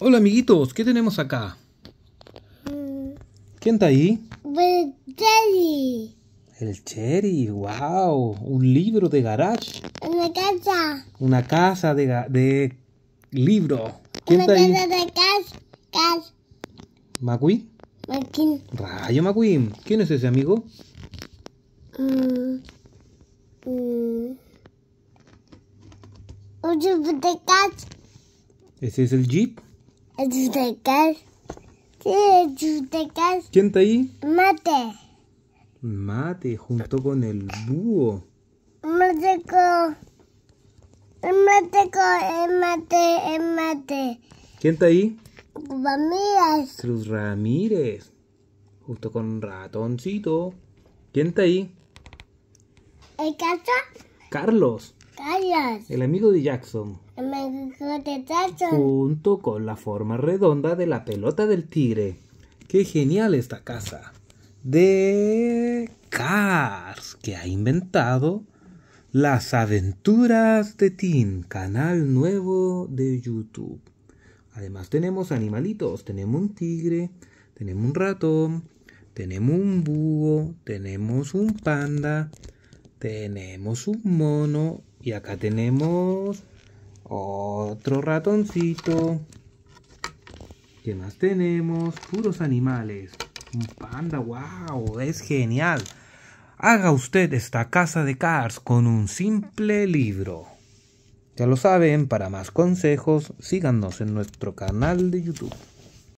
Hola amiguitos, ¿qué tenemos acá? Mm. ¿Quién está ahí? El Cherry. El Cherry, wow, un libro de garage. Una casa. Una casa de, de libro. ¿Quién Una está casa ahí? de casa. cash ¿Macui? McQueen. Rayo McQueen. ¿Quién es ese amigo? Mm, mm. Un de Cash. ¿Ese es el jeep? Ayudecal. Sí, ¿Quién está ahí? Mate. Mate, junto con el búho. mateco con... Mate con... Mate, mate. ¿Quién está ahí? Ramírez. Cruz Ramírez. Justo con ratoncito. ¿Quién está ahí? El Carlos. Carlos. El amigo de Jackson. El amigo de Jackson. Junto con la forma redonda de la pelota del tigre. Qué genial esta casa. De Cars, que ha inventado las aventuras de Tim, canal nuevo de YouTube. Además tenemos animalitos, tenemos un tigre, tenemos un ratón, tenemos un búho, tenemos un panda, tenemos un mono y acá tenemos otro ratoncito. ¿Qué más tenemos? Puros animales. Un panda, wow, es genial. Haga usted esta casa de Cars con un simple libro. Ya lo saben, para más consejos, síganos en nuestro canal de YouTube.